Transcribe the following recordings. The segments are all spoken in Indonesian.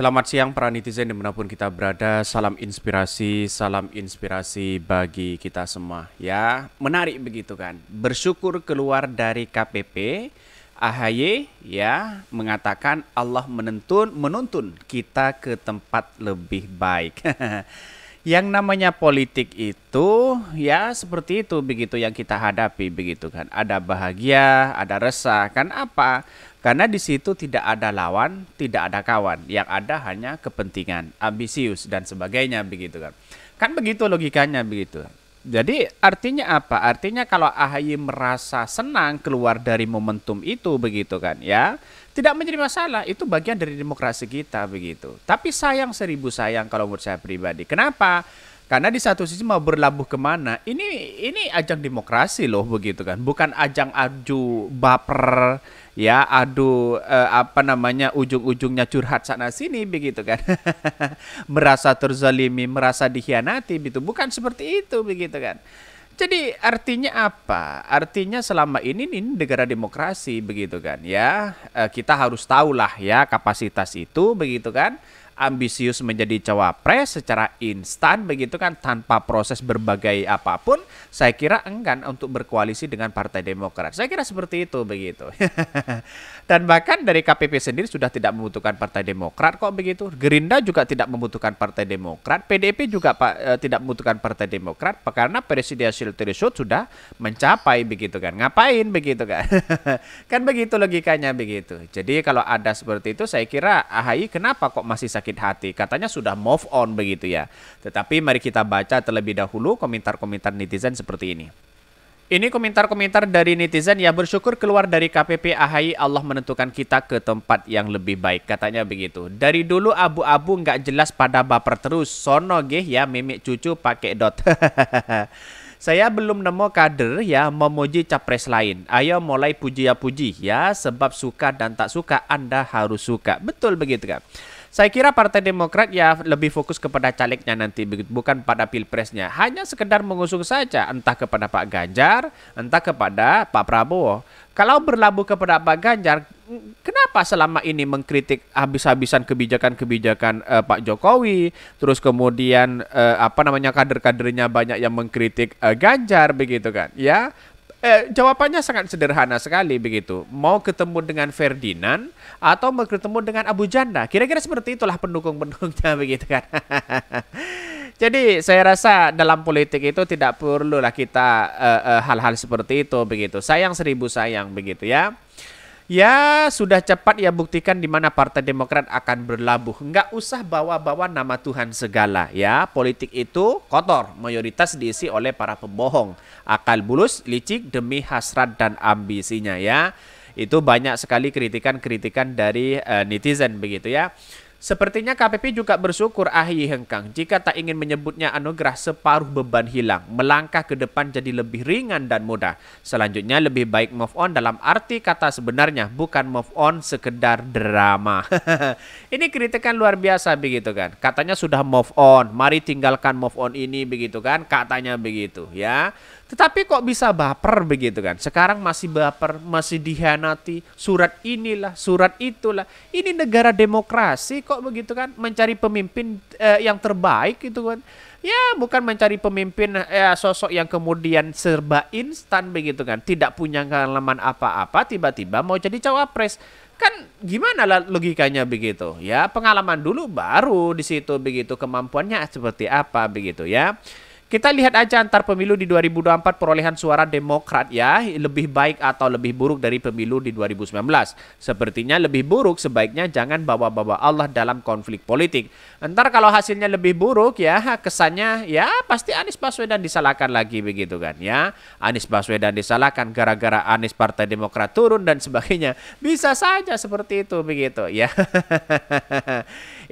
Selamat siang para netizen dimanapun kita berada. Salam inspirasi, salam inspirasi bagi kita semua. Ya, menarik begitu kan. Bersyukur keluar dari KPP. AHY ya mengatakan Allah menuntun menuntun kita ke tempat lebih baik. yang namanya politik itu ya seperti itu begitu yang kita hadapi begitu kan ada bahagia ada resah kan apa karena di situ tidak ada lawan, tidak ada kawan, yang ada hanya kepentingan, ambisius dan sebagainya begitu kan. Kan begitu logikanya begitu. Jadi artinya apa? Artinya kalau AHY merasa senang keluar dari momentum itu begitu kan ya. Tidak menjadi masalah, itu bagian dari demokrasi kita begitu. Tapi sayang seribu sayang kalau menurut saya pribadi. Kenapa? Karena di satu sisi mau berlabuh kemana, ini ini ajang demokrasi loh begitu kan, bukan ajang adu baper ya, adu eh, apa namanya ujung-ujungnya curhat sana sini begitu kan, merasa terzalimi, merasa dikhianati gitu, bukan seperti itu begitu kan. Jadi artinya apa? Artinya selama ini nih negara demokrasi begitu kan ya. Eh, kita harus tahulah ya kapasitas itu begitu kan ambisius menjadi cawapres secara instan begitu kan tanpa proses berbagai apapun, saya kira enggan untuk berkoalisi dengan Partai Demokrat. Saya kira seperti itu begitu. Dan bahkan dari KPP sendiri sudah tidak membutuhkan Partai Demokrat kok begitu. Gerindra juga tidak membutuhkan Partai Demokrat, PDIP juga Pak eh, tidak membutuhkan Partai Demokrat karena presidensial threshold sudah mencapai begitu kan. Ngapain begitu kan? kan begitu logikanya begitu. Jadi kalau ada seperti itu saya kira Ahai kenapa kok masih sakit sakit hati. Katanya sudah move on begitu ya. Tetapi mari kita baca terlebih dahulu komentar-komentar netizen seperti ini. Ini komentar-komentar dari netizen yang bersyukur keluar dari KPP AHY Allah menentukan kita ke tempat yang lebih baik. Katanya begitu. Dari dulu abu-abu nggak jelas pada baper terus. Sono geh ya mimik cucu pakai dot. Saya belum nemu kader ya memuji capres lain. Ayo mulai puji ya puji ya, sebab suka dan tak suka Anda harus suka. Betul begitu kan? Saya kira Partai Demokrat ya lebih fokus kepada calegnya nanti, bukan pada pilpresnya. Hanya sekedar mengusung saja, entah kepada Pak Ganjar, entah kepada Pak Prabowo. Kalau berlabuh kepada Pak Ganjar, kenapa selama ini mengkritik habis-habisan kebijakan-kebijakan uh, Pak Jokowi, terus kemudian uh, apa namanya kader-kadernya banyak yang mengkritik uh, Ganjar begitu kan? Ya, Eh, jawabannya sangat sederhana sekali begitu. Mau ketemu dengan Ferdinand atau mau ketemu dengan Abu Janda. Kira-kira seperti itulah pendukung-pendukungnya begitu kan. Jadi saya rasa dalam politik itu tidak perlulah kita hal-hal uh, uh, hal -hal seperti itu begitu. Sayang seribu sayang begitu ya. Ya, sudah cepat ya buktikan di mana Partai Demokrat akan berlabuh. Enggak usah bawa-bawa nama Tuhan segala ya. Politik itu kotor, mayoritas diisi oleh para pembohong. Akal bulus, licik demi hasrat dan ambisinya ya. Itu banyak sekali kritikan-kritikan dari uh, netizen begitu ya. Sepertinya KPP juga bersyukur Ahy hengkang jika tak ingin menyebutnya anugerah separuh beban hilang, melangkah ke depan jadi lebih ringan dan mudah. Selanjutnya lebih baik move on dalam arti kata sebenarnya, bukan move on sekedar drama. ini kritikan luar biasa begitu kan. Katanya sudah move on, mari tinggalkan move on ini begitu kan, katanya begitu ya. Tetapi kok bisa baper begitu kan? Sekarang masih baper, masih dihianati. Surat inilah, surat itulah. Ini negara demokrasi kok begitu kan? Mencari pemimpin eh, yang terbaik gitu kan? Ya bukan mencari pemimpin eh, sosok yang kemudian serba instan begitu kan? Tidak punya pengalaman apa-apa, tiba-tiba mau jadi cawapres kan gimana lah logikanya begitu ya pengalaman dulu baru di situ begitu kemampuannya seperti apa begitu ya kita lihat aja antar pemilu di 2024 perolehan suara Demokrat ya, lebih baik atau lebih buruk dari pemilu di 2019. Sepertinya lebih buruk, sebaiknya jangan bawa-bawa Allah dalam konflik politik. Entar kalau hasilnya lebih buruk ya, kesannya ya pasti Anies Baswedan disalahkan lagi begitu kan ya. Anies Baswedan disalahkan gara-gara Anies Partai Demokrat turun dan sebagainya. Bisa saja seperti itu begitu ya.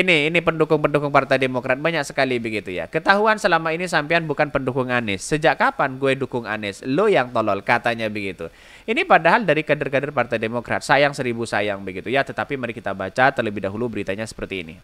ini ini pendukung-pendukung Partai Demokrat banyak sekali begitu ya. Ketahuan selama ini sampean kalian bukan pendukung Anies. Sejak kapan gue dukung Anies? Lo yang tolol katanya begitu. Ini padahal dari kader-kader Partai Demokrat. Sayang seribu sayang begitu ya, tetapi mari kita baca terlebih dahulu beritanya seperti ini.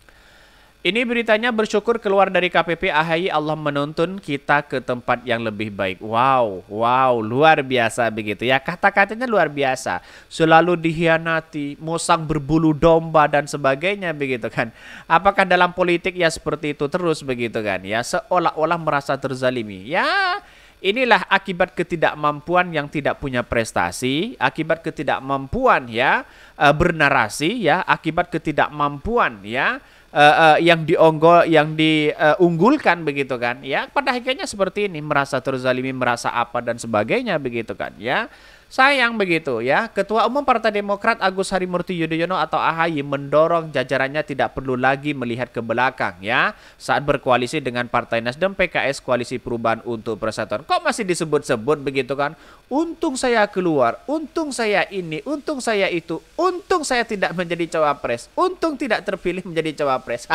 Ini beritanya bersyukur keluar dari KPP AHY Allah menuntun kita ke tempat yang lebih baik. Wow, wow, luar biasa begitu ya. Kata-katanya luar biasa. Selalu dihianati, musang berbulu domba dan sebagainya begitu kan. Apakah dalam politik ya seperti itu terus begitu kan ya. Seolah-olah merasa terzalimi. Ya, Inilah akibat ketidakmampuan yang tidak punya prestasi, akibat ketidakmampuan ya eh, bernarasi ya, akibat ketidakmampuan ya uh, uh, yang dionggol yang diunggulkan uh, begitu kan ya pada akhirnya seperti ini merasa terzalimi merasa apa dan sebagainya begitu kan ya Sayang begitu ya, Ketua Umum Partai Demokrat Agus Harimurti Yudhoyono atau AHY mendorong jajarannya tidak perlu lagi melihat ke belakang ya saat berkoalisi dengan Partai Nasdem, PKS, Koalisi Perubahan untuk Persatuan. Kok masih disebut-sebut begitu kan? untung saya keluar, untung saya ini, untung saya itu, untung saya tidak menjadi cawapres, untung tidak terpilih menjadi cawapres.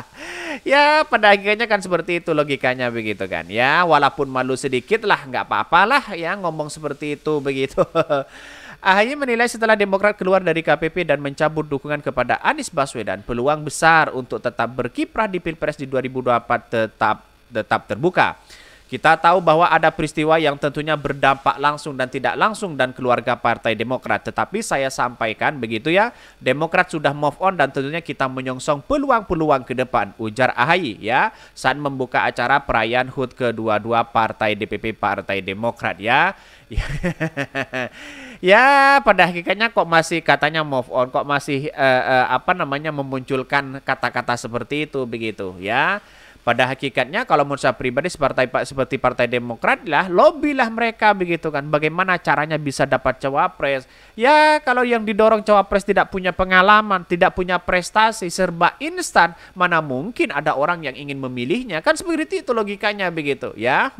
ya, pada akhirnya kan seperti itu logikanya begitu kan. Ya, walaupun malu sedikit lah, nggak apa-apalah ya ngomong seperti itu begitu. AHY menilai setelah Demokrat keluar dari KPP dan mencabut dukungan kepada Anies Baswedan, peluang besar untuk tetap berkiprah di Pilpres di 2024 tetap tetap terbuka. Kita tahu bahwa ada peristiwa yang tentunya berdampak langsung dan tidak langsung dan keluarga Partai Demokrat. Tetapi saya sampaikan begitu ya, Demokrat sudah move on dan tentunya kita menyongsong peluang-peluang ke depan. Ujar Ahayi ya, saat membuka acara perayaan HUT ke dua Partai DPP Partai Demokrat ya. ya, pada hakikatnya kok masih katanya move on, kok masih uh, uh, apa namanya memunculkan kata-kata seperti itu begitu ya. Pada hakikatnya kalau menurut saya pribadi seperti seperti Partai Demokrat lah lobbylah mereka begitu kan. Bagaimana caranya bisa dapat cawapres? Ya kalau yang didorong cawapres tidak punya pengalaman, tidak punya prestasi, serba instan, mana mungkin ada orang yang ingin memilihnya? Kan seperti itu logikanya begitu ya.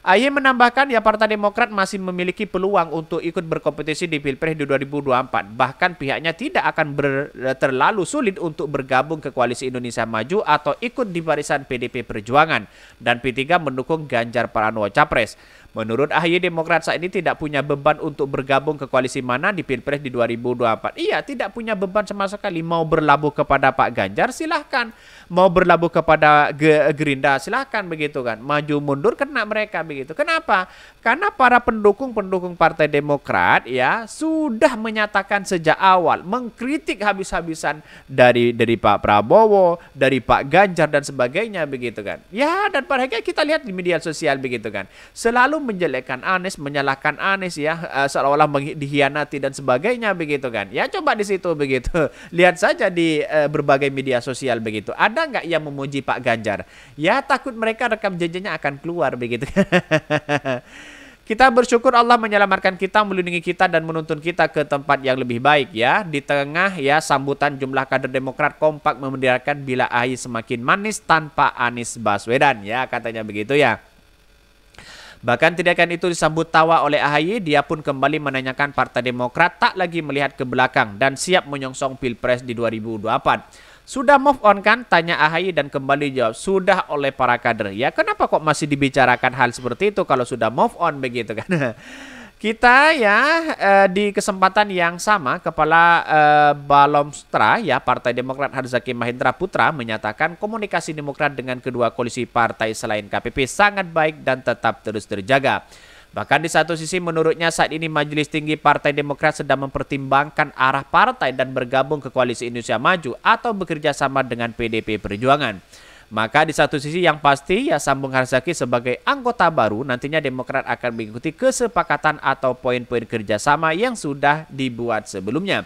Aye menambahkan ya Partai Demokrat masih memiliki peluang untuk ikut berkompetisi di Pilpres di 2024. Bahkan pihaknya tidak akan ber, eh, terlalu sulit untuk bergabung ke Koalisi Indonesia Maju atau ikut di barisan PDP Perjuangan dan P3 mendukung Ganjar Pranowo Capres. Menurut AHY Demokrat saat ini tidak punya beban untuk bergabung ke koalisi mana di Pilpres di 2024. Iya, tidak punya beban sama sekali. Mau berlabuh kepada Pak Ganjar silahkan. Mau berlabuh kepada gerindra Gerinda silahkan begitu kan. Maju mundur kena mereka begitu. Kenapa? Karena para pendukung-pendukung Partai Demokrat ya sudah menyatakan sejak awal mengkritik habis-habisan dari dari Pak Prabowo, dari Pak Ganjar dan sebagainya begitu kan. Ya dan pada akhirnya kita lihat di media sosial begitu kan. Selalu menjelekkan Anies, menyalahkan Anies ya, eh, seolah-olah dihianati dan sebagainya begitu kan. Ya coba di situ begitu. Lihat saja di eh, berbagai media sosial begitu. Ada nggak yang memuji Pak Ganjar? Ya takut mereka rekam jejaknya akan keluar begitu. Kita bersyukur Allah menyelamatkan kita, melindungi kita dan menuntun kita ke tempat yang lebih baik ya. Di tengah ya sambutan jumlah kader Demokrat kompak memendirikan bila AI semakin manis tanpa Anies Baswedan ya katanya begitu ya. Bahkan tindakan itu disambut tawa oleh AHY, dia pun kembali menanyakan Partai Demokrat tak lagi melihat ke belakang dan siap menyongsong Pilpres di 2024. Sudah move on kan? Tanya AHY dan kembali jawab, sudah oleh para kader. Ya kenapa kok masih dibicarakan hal seperti itu kalau sudah move on begitu kan? Kita ya eh, di kesempatan yang sama Kepala eh, Balomstra ya Partai Demokrat Harzaki Mahendra Putra menyatakan komunikasi Demokrat dengan kedua koalisi partai selain KPP sangat baik dan tetap terus terjaga. Bahkan di satu sisi menurutnya saat ini Majelis Tinggi Partai Demokrat sedang mempertimbangkan arah partai dan bergabung ke Koalisi Indonesia Maju atau bekerja sama dengan PDP Perjuangan. Maka di satu sisi yang pasti ya Sambung Harzaki sebagai anggota baru nantinya Demokrat akan mengikuti kesepakatan atau poin-poin kerjasama yang sudah dibuat sebelumnya.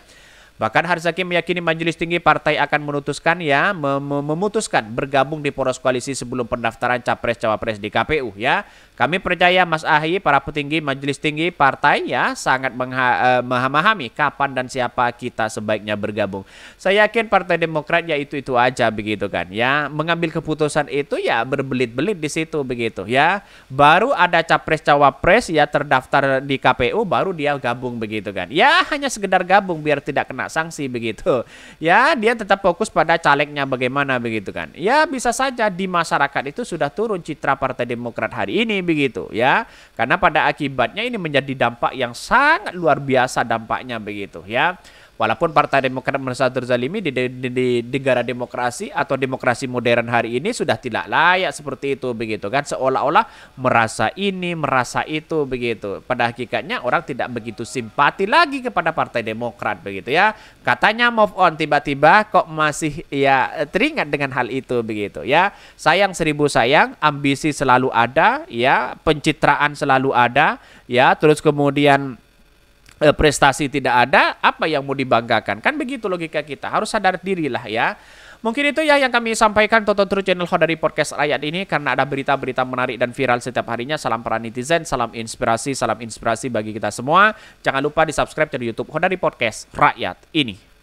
Bahkan Harzaki meyakini Majelis Tinggi Partai akan memutuskan ya mem memutuskan bergabung di poros koalisi sebelum pendaftaran capres-cawapres di KPU ya. Kami percaya Mas Ahi, para petinggi majelis tinggi partai ya sangat eh, memahami kapan dan siapa kita sebaiknya bergabung. Saya yakin Partai Demokrat ya itu-itu aja begitu kan. Ya, mengambil keputusan itu ya berbelit-belit di situ begitu ya. Baru ada capres cawapres ya terdaftar di KPU baru dia gabung begitu kan. Ya, hanya sekedar gabung biar tidak kena sanksi begitu. Ya, dia tetap fokus pada calegnya bagaimana begitu kan. Ya, bisa saja di masyarakat itu sudah turun citra Partai Demokrat hari ini begitu ya. Karena pada akibatnya ini menjadi dampak yang sangat luar biasa dampaknya begitu ya. Walaupun Partai Demokrat merasa terzalimi di, di, di, negara demokrasi atau demokrasi modern hari ini sudah tidak layak seperti itu begitu kan seolah-olah merasa ini merasa itu begitu. Pada hakikatnya orang tidak begitu simpati lagi kepada Partai Demokrat begitu ya. Katanya move on tiba-tiba kok masih ya teringat dengan hal itu begitu ya. Sayang seribu sayang, ambisi selalu ada ya, pencitraan selalu ada ya, terus kemudian Eh, prestasi tidak ada, apa yang mau dibanggakan? Kan begitu logika kita. Harus sadar diri lah ya. Mungkin itu ya yang kami sampaikan tonton terus channel Hoda dari podcast rakyat ini karena ada berita-berita menarik dan viral setiap harinya. Salam para netizen, salam inspirasi, salam inspirasi bagi kita semua. Jangan lupa di subscribe channel YouTube Hoda dari podcast rakyat ini.